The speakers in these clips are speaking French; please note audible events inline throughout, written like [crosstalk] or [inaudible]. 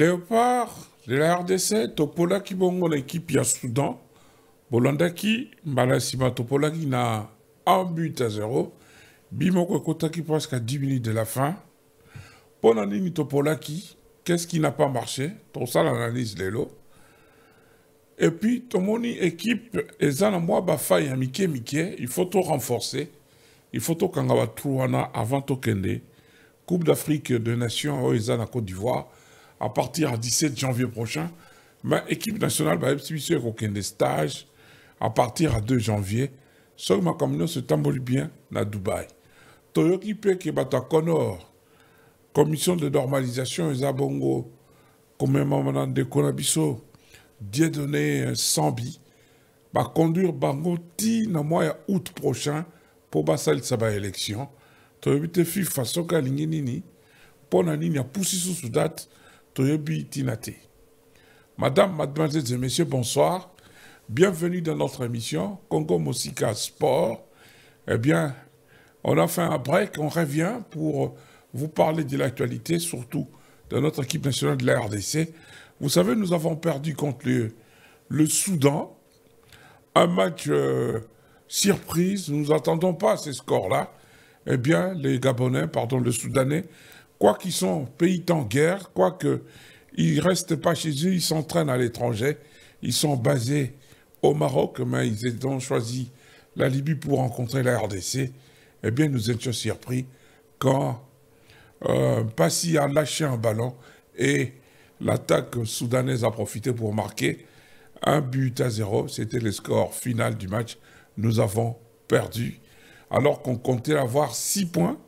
Léopard de la RDC, Topolaki Bongo, l'équipe ya Soudan, Bolandaki, Malasima Topolaki n'a un but à 0, Bimoko qui presque à 10 minutes de la fin, Ponanini Topolaki, qu'est-ce qui n'a pas marché, tout ça l'analyse Lélo, et puis Tomoni équipe, il y Faye, Mike Mike, il faut tout renforcer, il faut tout qu'on Trouana avant Tokende, Coupe d'Afrique de Nations, Ezana Côte d'Ivoire, à partir du 17 janvier prochain. Ma équipe nationale va subir des stages. à partir à 2 janvier. Sur ma communauté se tamboli bien à Dubaï. Toyoki Peke Batakonor, commission de normalisation et Zabongo, commémorant de Konabiso, Dieudonné Sambi, va conduire Bango Ti na mois août prochain pour baser sa élection. Toyoki Fifa Soka Linginini, pour la ligne à pousser sous date. Madame, mademoiselles et messieurs, bonsoir. Bienvenue dans notre émission Congo Musica Sport. Eh bien, on a fait un break, on revient pour vous parler de l'actualité, surtout de notre équipe nationale de la RDC. Vous savez, nous avons perdu contre le, le Soudan. Un match euh, surprise, nous n'attendons pas à ces scores-là. Eh bien, les Gabonais, pardon, les Soudanais, quoi qu'ils sont pays en guerre, quoi qu'ils ne restent pas chez eux, ils s'entraînent à l'étranger. Ils sont basés au Maroc, mais ils ont choisi la Libye pour rencontrer la RDC. Eh bien, nous étions surpris quand euh, Passy a lâché un ballon et l'attaque soudanaise a profité pour marquer un but à zéro. C'était le score final du match. Nous avons perdu alors qu'on comptait avoir six points.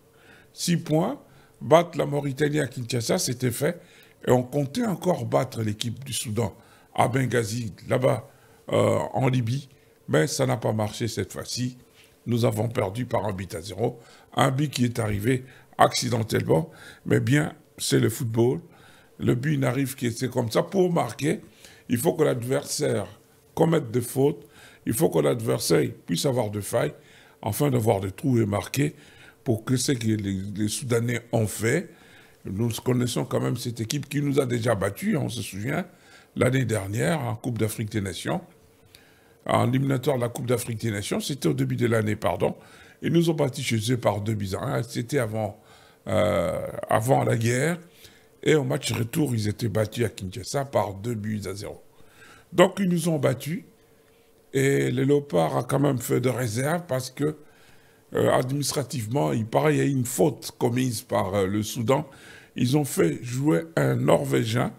Six points battre la Mauritanie à Kinshasa, c'était fait. Et on comptait encore battre l'équipe du Soudan à Benghazi, là-bas, euh, en Libye. Mais ça n'a pas marché cette fois-ci. Nous avons perdu par un but à zéro. Un but qui est arrivé accidentellement. Mais bien, c'est le football. Le but n'arrive que c'est comme ça. Pour marquer, il faut que l'adversaire commette des fautes. Il faut que l'adversaire puisse avoir des failles afin d'avoir des trous et marquer pour que ce que les, Soudanais ont fait, nous connaissons quand même cette équipe qui nous a déjà battus, on se souvient, l'année dernière en Coupe d'Afrique des Nations, en éliminatoire de la Coupe d'Afrique des Nations, c'était au début de l'année, pardon, Ils nous ont battus chez eux par deux buts à c'était avant, euh, avant la guerre, et au match retour, ils étaient battus à Kinshasa par deux buts à zéro. Donc ils nous ont battus, et les Léopard a quand même fait de réserve parce que euh, administrativement, il paraît, qu'il y a une faute commise par euh, le Soudan. Ils ont fait jouer un Norvégien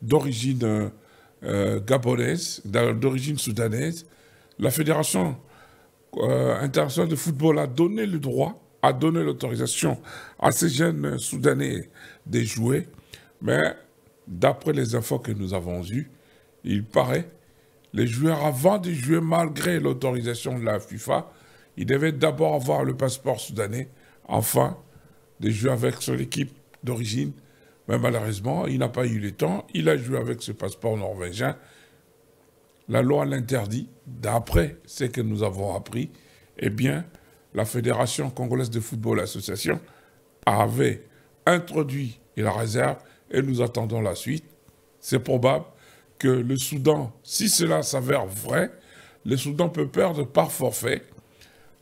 d'origine euh, gabonaise, d'origine soudanaise. La Fédération internationale de football a donné le droit, a donné l'autorisation à ces jeunes Soudanais de jouer. Mais d'après les infos que nous avons eues, il paraît, les joueurs avant de jouer, malgré l'autorisation de la FIFA, il devait d'abord avoir le passeport soudanais, enfin, de jouer avec son équipe d'origine. Mais malheureusement, il n'a pas eu le temps. Il a joué avec ce passeport norvégien. La loi l'interdit. D'après ce que nous avons appris, eh bien, la Fédération congolaise de football association avait introduit la réserve et nous attendons la suite. C'est probable que le Soudan, si cela s'avère vrai, le Soudan peut perdre par forfait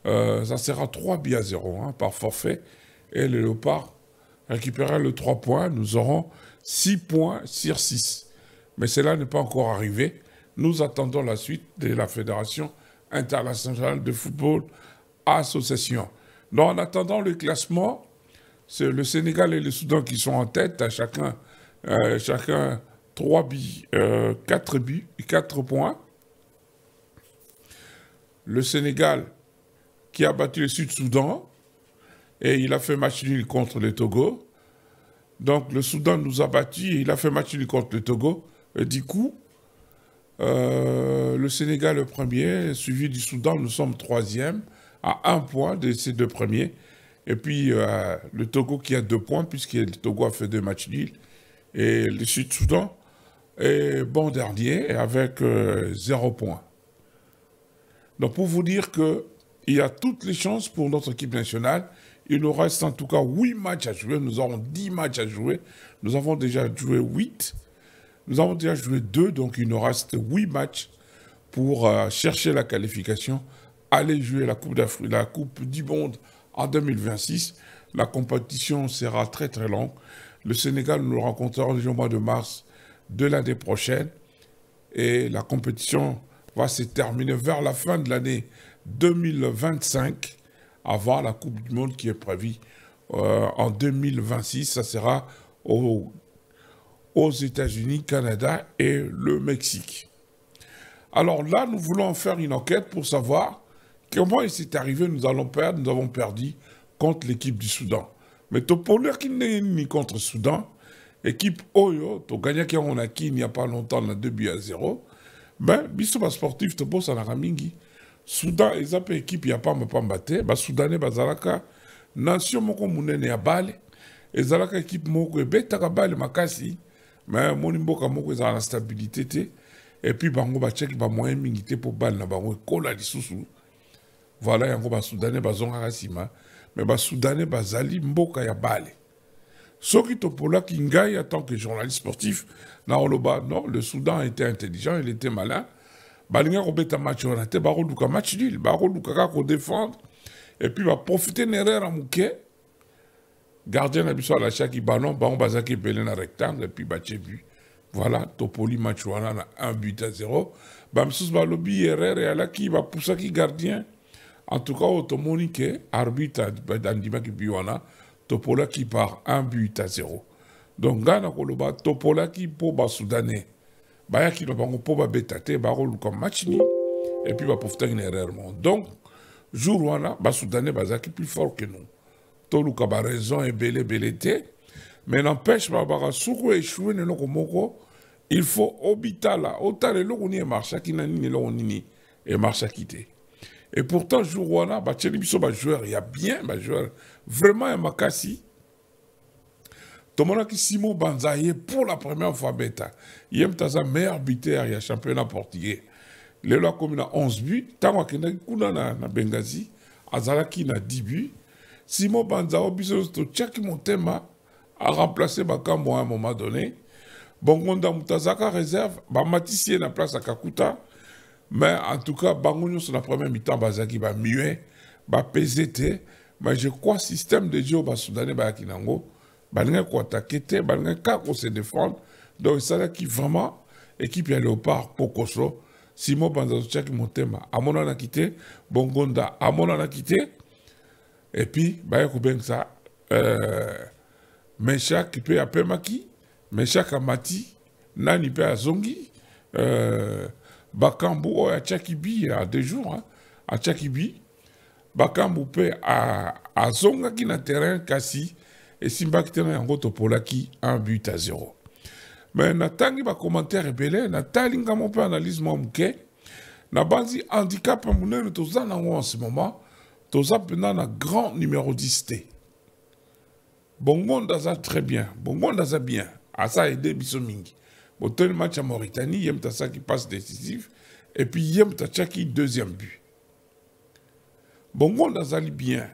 euh, ça sera 3 billes à 0 hein, par forfait. Et le Léopard récupérera le 3 points. Nous aurons 6 points sur 6. Mais cela n'est pas encore arrivé. Nous attendons la suite de la Fédération internationale de football association. en attendant le classement, c'est le Sénégal et le Soudan qui sont en tête, à chacun, euh, chacun 3 billes, 4 euh, billes, 4 points. Le Sénégal qui a battu le Sud-Soudan et il a fait match nul contre le Togo. Donc le Soudan nous a battu il a fait match nul contre le Togo. Et du coup, euh, le Sénégal le premier, suivi du Soudan, nous sommes troisième à un point de ces deux premiers. Et puis euh, le Togo qui a deux points puisque le Togo a fait deux matchs nuls. Et le Sud-Soudan est bon dernier avec euh, zéro point. Donc pour vous dire que il y a toutes les chances pour notre équipe nationale. Il nous reste en tout cas 8 matchs à jouer. Nous avons 10 matchs à jouer. Nous avons déjà joué 8. Nous avons déjà joué 2, donc il nous reste 8 matchs pour euh, chercher la qualification, aller jouer la Coupe, la du Monde en 2026. La compétition sera très très longue. Le Sénégal, nous le au mois de mars de l'année prochaine. Et la compétition va se terminer vers la fin de l'année 2025 avant la Coupe du Monde qui est prévue euh, en 2026. Ça sera aux États-Unis, Canada et le Mexique. Alors là, nous voulons faire une enquête pour savoir comment il s'est arrivé, nous allons perdre, nous avons perdu contre l'équipe du Soudan. Mais qui n'est ni contre Soudan, équipe Oyo, tu qui on a il n'y a pas longtemps, on a 2 buts à 0. Ben, Bissoba Sportif, tu à la Ramingi. Soudan, équipe, sudan eza mpe ekipe ya pambapamba te basudane bazalaka nation moko monene ya bale ezalaka équipe moko ebetaka eh bale makasi mais moni mboka moko za la stabilité et puis bango batiaki bamoyen mingi te pour bal na bango ekola lisusu voilà yango basudane bazongaka nsima bah basudane bazali hein. bah, bah, mboka ya bale soki topolaki ngai en tant que journaliste sportif naoloba non le soudan était intelligent il était malin balinga un match wana te un match défendre Et puis, va profiter une erreur un gardien na biso qui ballon Bazaki na rectangle epuis voilà topoli match un 1 but à 0 bamisusu balobi erreur pousser qui gardien en tout cas au tomoni ke arbitre andimaki bi Topola un 1 but à 0 donc Topola pour bayakilo bango mpo babeta te bakoluka match et puis baprofitaki na erreur moko donc jour wana basudane bazalaki plus fort que nous toluka baraison ebele ebele te mais n'empêche balobaka suku échoué na eloko moko il faut obitala otala eloko nini emarchaki na nini eloko nini emarchaki te et pourtant jour wana batieli biso bajoueur ya bien bajoueur vraiment ya makasi que simon banza pour la première fois beta ye le meilleur buteur ya championnat portugais lelo akómi na 11 buts, ntango akendaki kuna na, na bengazi azalaki na 10 buts. simon a oyo biso nyonso Montema motema remplacer Bakambo à un moment donné bango ndamu réserve bamatisi ye na place à kakuta mais en tout cas bango sur la première mitemps va mieux, va te mais je crois système de jeu est basoudani bayaki kinango. balingaki koatake te balingaki kaka kose défendre donc esalaki vraiment ekipe ya léopard pokoso simo banza totiaki motema amonanaki te bongonda amonanaki te epuis baya kobengisa euh, meshak mpe apemaki meshak amati nani mpe azongi euh, bakambu oyo oh, atiaki bi ya deux jours hein? atiaki bi bakambu mpe azongaki na terrain kasi et Simba qui kitena yango Polaki, un but à 0 me va commenter ebele natali mon peu analyse n'a pas dit handicap à monene toza nango en ce moment toza mpena un grand numéro 10 te bongonda aza très bien bongonda aza bien ah, ça aide biso mingi tel match à mauritanie ye ça qui passe puis epuis ye mutu qui deuxième but bongonda azali bien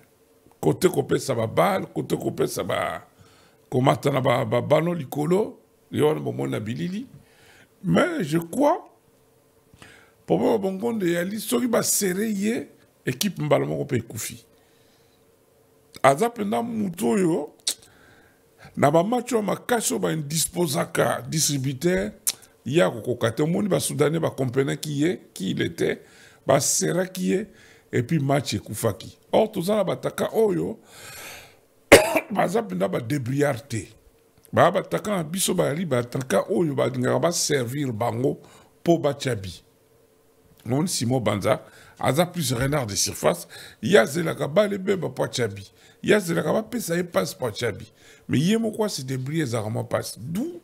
kote kopesa babale kote kopesa ba komata na babano likolo yo wana bomoni na bilili mais je crois problème ya bongondo eyali soki basere ye ekipe mbala moko mpe ekufi aza mpenza motu oyo na bamatch oyo makasi oyo baindisposaka distributeur ye akokoka te omoni basoudanais bakompenaki ye ki il était baseraki ye epuis match ekufaki or toza oh, [coughs] na bataka oyo baza mpenza badébriard te baya bataka na oh, biso bayali bataka oyo balingaka baservir bango mpo batya bi noni simo banza aza plus renard de surface ye azelaka bale beba mpo atya bi ye azelaka bapesa ye passe mpo atya bi mais ye moko asedébrie ezaka mwa passe d'où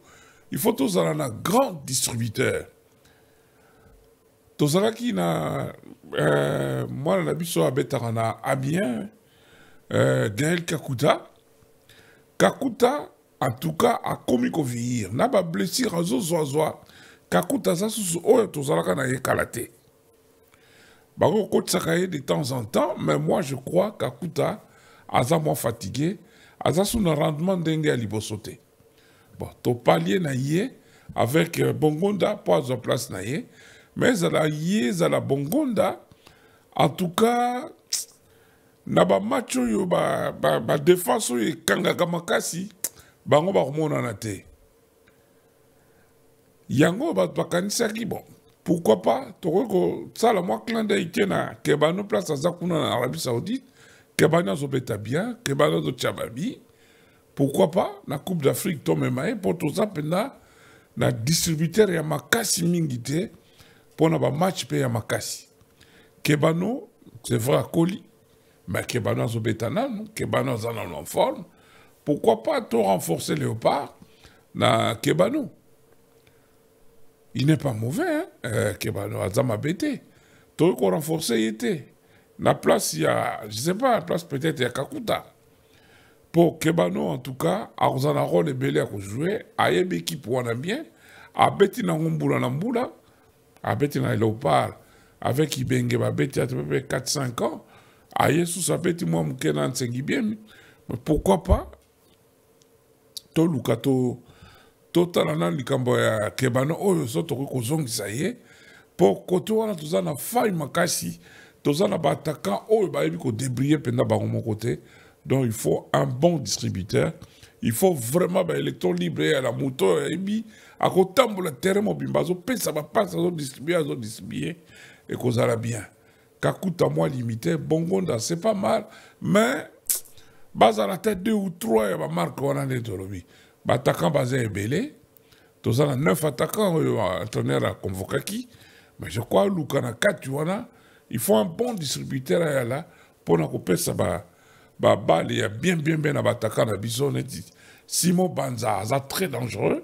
il faut tozala na grand distributeur tozalaki na euh, moi na biso abetaka à bien euh, kakuta kakuta en tout cas commis koviir na blessé Razozozoa kakuta aza susu oyo tozalaka na ye kala te bango kokotisaka ye de temps en temps mais moi je crois kakuta ça moins fatigué aza sous un rendement dingue à Libosoté bon bon na ye avec euh, bongonda mpo azwa place na ye me ezala ye ezala bongonda en tout cas na bamatch oyo badefense ba, ba oyo ekangaka makasi bango bakomonana te yango bato bakanisaki bon pourquoi pas tokoki kosala mwa clin dœil te na kebano place aza kuna na arabie saoudite kebani azobeta bien kebani azotya babi pourquoi pas na coupe d'afrique tomema ye mpo toza mpenza na distributeur ya makasi mingi te a un match ya makasi kebano c'est vrai Koli, mais kebano zo betana kebano aza en forme pourquoi pas to renforcer léopard na kebano il n'est pas mauvais hein? euh, kebano aza mabe te toyi korenforce ye te na place ya je sais pas place peut-être ya kakuta Pour kebano en tout cas akozala na role ebele ya a ayebi ekipe wana bien abeti nango mbula na mbula à na lopal, avec Ibenge, à Betia, à peu près 4-5 ans, à Yesus, à Beti, moi, Moukena, bien mais pourquoi pas, to luka to, totala na likambo ya kebano oyo oh, so tokoki kozongisa ye mpo kote wana toza na fai makasi toza na baatakan oyo oh, bayebi kodébrie penda ba mon côté. donc il faut un bon distributeur il faut vraiment baélectron libre ya eh, na moto oyo eh, ayebi à le terrain pas ça azopesa distribuer et qu'on aura bien kakuta moi limité bongonda c'est pas mal mais la tête deux ou trois a des wana Bah, attaquant, baattaquant belé ebele toza na neuf attaquants oyo entraîneur aconvokaki mais je crois luka na il faut un bon distributeur là pour ayala mpona bah, ba babale ya bien bien bien na baattaquant a besoin de simo banza ça très dangereux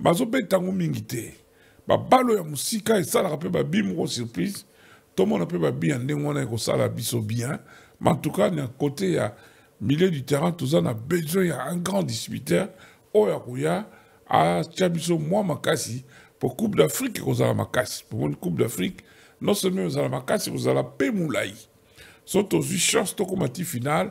bazobetango mingi te babalo ya mosika esalaka mpe babi moko surprise tomona mpe babi ya ndenge wana ekosala biso bien ma en tout cas na kote ya milieu du terrain toza na besoin ya un grand distributeur oyo akoya atia biso mwa makasi po coupe d'afrique ekozala makasi pomoni coupe d'afrique non seulement ezala makasi ekozala mpe molai so tozwi chance tokoma ti finale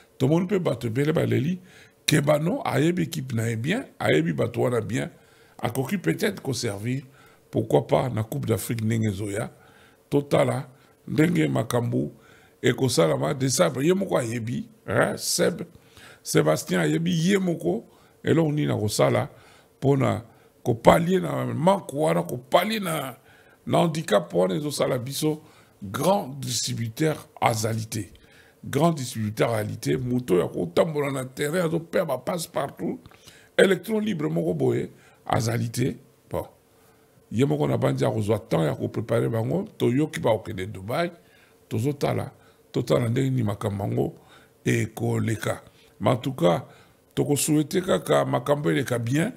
Tout le monde peut battre bele que kebano ayebi équipe na bien ayebi bato wana bien akoki peut-être servir, pourquoi pas na coupe d'afrique totala, ezoya totala ndenge makambo salama, ça, ye yemoko ayebi hein, seb sébastien ayebi yemoko, là on y na mpona Pour na manko wana kopalie na, na handicap pour ezosala biso grand distributeur azalité grand distributeur réalité moto ya kotambola na terrain azopea passe partout électron libre moko boye azali te bon ye moko na bandi akozwa temps ya koprépare bango toyoki bakokende dubai Tota totala ndenge nini et yango leka mais en tout cas tokosouete kaka makambo eleka bien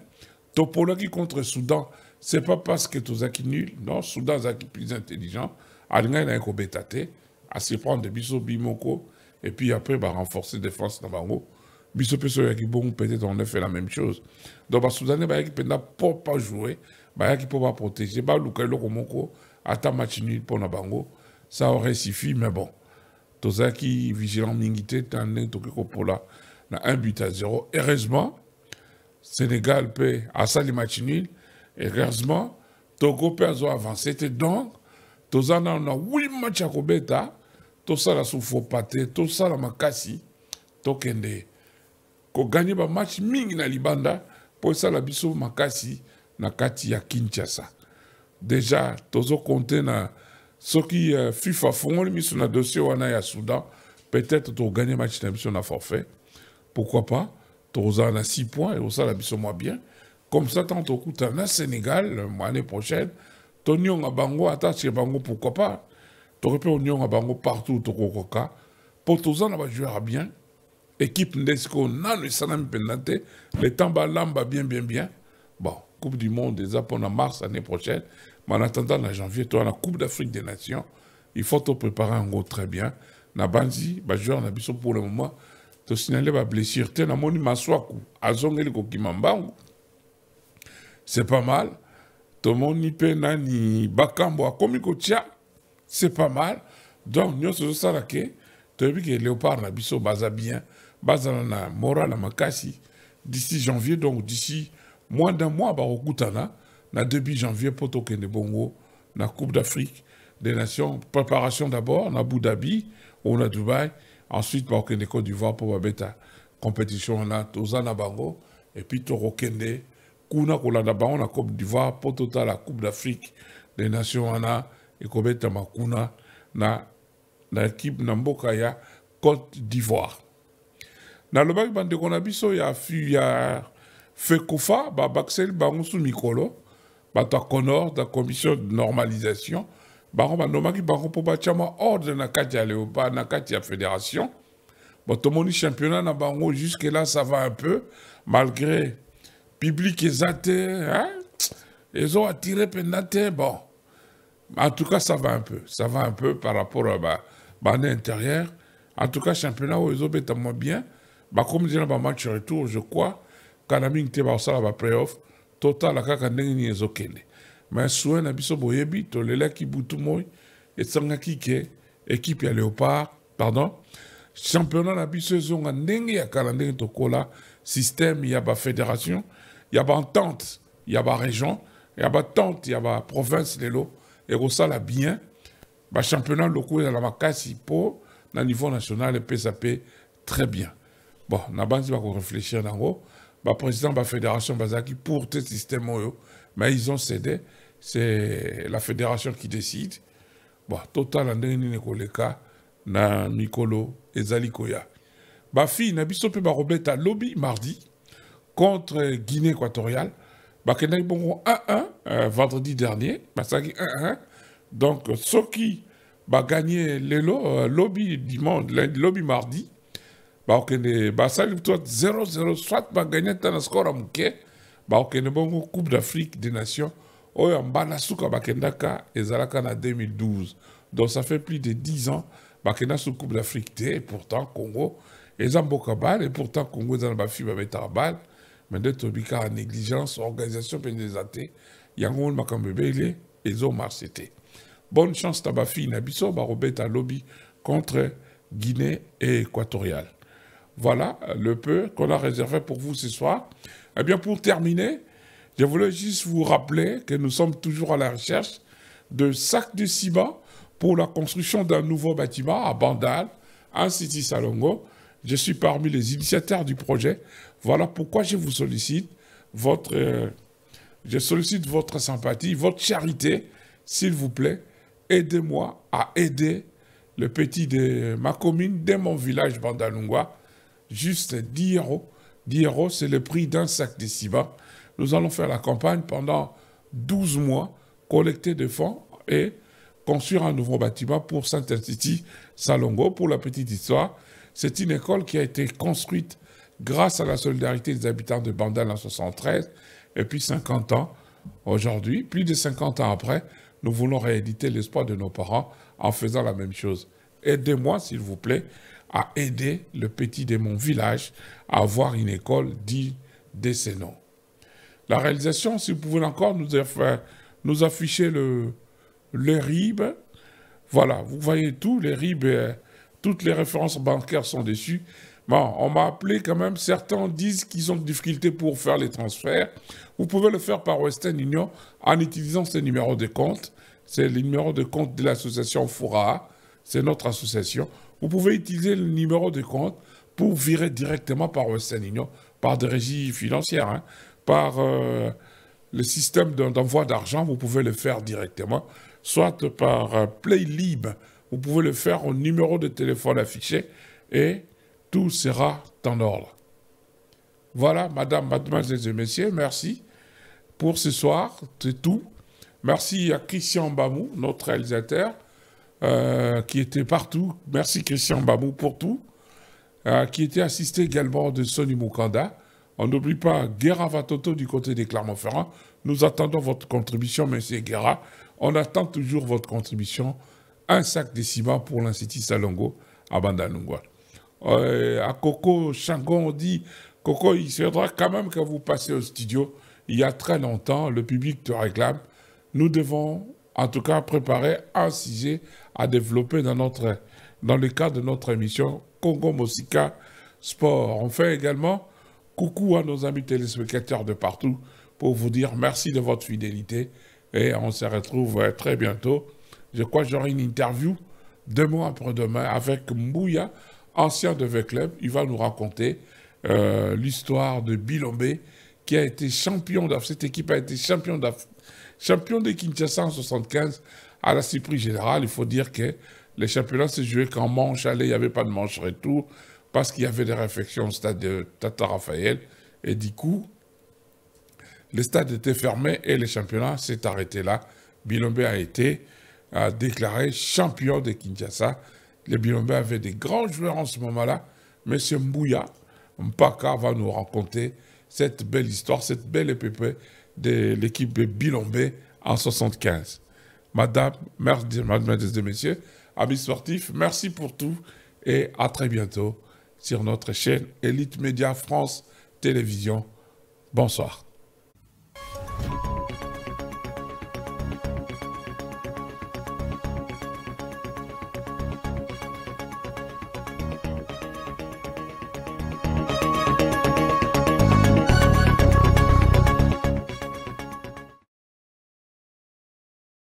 qui contre soudan c'est pas parce que tozaki nul non soudan azaki plus intelligent alingai na à se prendre de biso bimoko et puis après, bah, renforcer défense Navarro. sur Peso Bon, peut-être on a fait la même chose. Donc, bah, Soudanais, bah, n'a pas jouer, bah, pour va protéger, bah, à match nul pour Nabango, ça aurait suffi, mais bon. qui vigilant Mingite, Tané, Tokiko pour là un but à zéro. Heureusement, Sénégal peut, à ça les heureusement, Togo peut avancer. Donc, on a 8 matchs à Kobeta, tosala sufopa te tosala makasi tokende ba match ming na libanda ça la biso makasi na kati ya kinshasa deja tozokonte na soki qui euh, fifa mis sur le dossier wana ya soudan peut-être gagne match na biso na forfait pourquoi pas tozala na 6 points et la biso moi bien comme ça tant tokutana na sénégal l'année prochaine tonionga bango attache bango pourquoi pas tokope à bango partout tokokoka mpo toza va jouer bien équipe nde sikoyo nano esalami les te le temps bien bien bien bon coupe du monde eza mpona mars année prochaine mais en attendant na janvier toi la coupe d'afrique des nations il faut en gros très bien na banzi jouer en biso pour le moment tosignale bablessure te namoni maswaku azongeli kokima mbangu c'est pas mal tomoni mpe nani bakambo akomi c'est pas mal donc nous, nyonso tozosala que Depuis que léopard na pas baza bien bazala na moral à makasi d'ici janvier donc d'ici moins d'un mois bakokutana na début janvier Token de bongo na coupe d'afrique des nations préparation d'abord na abu dhabi ou na Dubaï. ensuite de bah, côte d'ivoire pour babeta compétition wana a et bango epuis Rokende. kuna kolanda bango na coupe d'ivoire total la coupe d'afrique des nations a ekobetama kuna na, na ekipe na mboka ya côte d'ivoire nalobaki bandeko na biso ya, ya ba Baxel ba su mikolo ba ya conor da commission de normalisation ba bandomaki bango ba ba mwa ordre na kati ya léopard na kati ya fédération bon tomoni championnat na bango jusque là ça va un peu malgré public eza hein. Ils ont mpenza pendant bon en tout cas, ça va un peu. Ça va un peu par rapport à ma, bah, année intérieure. En tout cas, championnat où ils ont tellement bien. Bah, comme je disais, match retour, je crois, quand on a mis un playoff, total, kaka ndenge ni ezokende. Mais soin na biso boyebi, to lela ki butu moi, et sanga qui est équipe Léopard, pardon, championnat na biso zonga ndenge ya kala ndenge tokola, système, ya il fédération, a ba entente, a ba région, ya ba tente, a ba province l'élo. Et a bien Le bah, championnat local de la Makassi pour au niveau national le PSAP. très bien bon na Le bah, président de la Fédération Bazaki pour ce système mais ils ont cédé c'est la fédération qui décide bon total, cas de ekoleka et mikolo ezali koya bafille na biso mpe bakobeta lobby mardi contre guinée équatoriale Bakenay Bongo 1-1 vendredi dernier. Bah, qui 1-1. Donc, Soki va bah, gagner le euh, lobby dimanche, lobby mardi. bakende 0 0 00 soit baganye ta na score moke hein, bakende bongo coupe d'afrique des nations oyo oh, mbala suka bakendaka ezalaka en 2012 bah, donc ça fait plus de 10 ans bakenda la coupe d'afrique et pourtant congo eza mboka bale et pourtant congo eza na bafi babetaka bale mende négligence organisation Pénésaté, Yangon bonne chance na bafille na biso à Lobby, contre guinée et équatoriale voilà le peu qu'on a réservé pour vous ce soir eh bien pour terminer je voulais juste vous rappeler que nous sommes toujours à la recherche de sacs de ciment pour la construction d'un nouveau bâtiment à Bandal, à City Salongo. Je suis parmi les initiateurs du projet. Voilà pourquoi je vous sollicite votre, euh, je sollicite votre sympathie, votre charité, s'il vous plaît. Aidez-moi à aider le petit de ma commune, de mon village Bandalungwa. Juste 10 euros. 10 euros, c'est le prix d'un sac de ciba. Nous allons faire la campagne pendant 12 mois, collecter des fonds et construire un nouveau bâtiment pour Saint-Institut Salongo. Pour la petite histoire, c'est une école qui a été construite grâce à la solidarité des habitants de Bandal en 73, et puis 50 ans aujourd'hui, plus de 50 ans après, nous voulons rééditer l'espoir de nos parents en faisant la même chose. Aidez-moi, s'il vous plaît, à aider le petit démon mon village à avoir une école dite de La réalisation, si vous pouvez encore nous, afficher le, le Voilà, vous voyez tout, les RIB, toutes les références bancaires sont dessus. Bon, on m'a appelé quand même. Certains disent qu'ils ont des difficultés pour faire les transferts. Vous pouvez le faire par Western Union en utilisant ce numéro de compte. C'est le numéro de compte de l'association Foura. C'est notre association. Vous pouvez utiliser le numéro de compte pour virer directement par Western Union, par des régies financières, hein. par euh, le système d'envoi d'argent. Vous pouvez le faire directement, soit par Play euh, Playlib. Vous pouvez le faire au numéro de téléphone affiché et tout sera en ordre. Voilà, madame, mademoiselles et messieurs, merci pour ce soir, c'est tout. Merci à Christian Bamou, notre réalisateur, euh, qui était partout. Merci Christian Bamou pour tout, euh, qui était assisté également de Sonny Moukanda. On n'oublie pas Guerra Vatoto du côté des Clermont-Ferrand. Nous attendons votre contribution, monsieur Guerra. On attend toujours votre contribution. Un sac de ciment pour l'Institut Salongo à Bandalungwa. Euh, à Coco Changon, on dit Coco, il faudra quand même que vous passez au studio. Il y a très longtemps, le public te réclame. Nous devons, en tout cas, préparer un sujet à développer dans, dans le cadre de notre émission Congo Mosika Sport. On fait également coucou à nos amis téléspectateurs de partout pour vous dire merci de votre fidélité et on se retrouve euh, très bientôt. Je crois que j'aurai une interview demain après-demain avec Mbouya ancien de V-Club, il va nous raconter euh, l'histoire de Bilombe, qui a été champion d'Afrique. Cette équipe a été champion d'Afrique. Champion de Kinshasa en 1975 à la Cyprie générale, il faut dire que les championnats se jouaient qu'en manche aller, il n'y avait pas de manche retour, parce qu'il y avait des réflexions au stade de Tata Raphaël. Et du coup, le stade était fermé et le championnat s'est arrêté là. Bilombe a été déclaré champion de Kinshasa les Bilombais avaient des grands joueurs en ce moment-là. Monsieur Mbouya, Mpaka va nous raconter cette belle histoire, cette belle épopée de l'équipe de Bilombé en 75. Madame, mesdames et messieurs, amis sportifs, merci pour tout et à très bientôt sur notre chaîne Elite Média France Télévision. Bonsoir.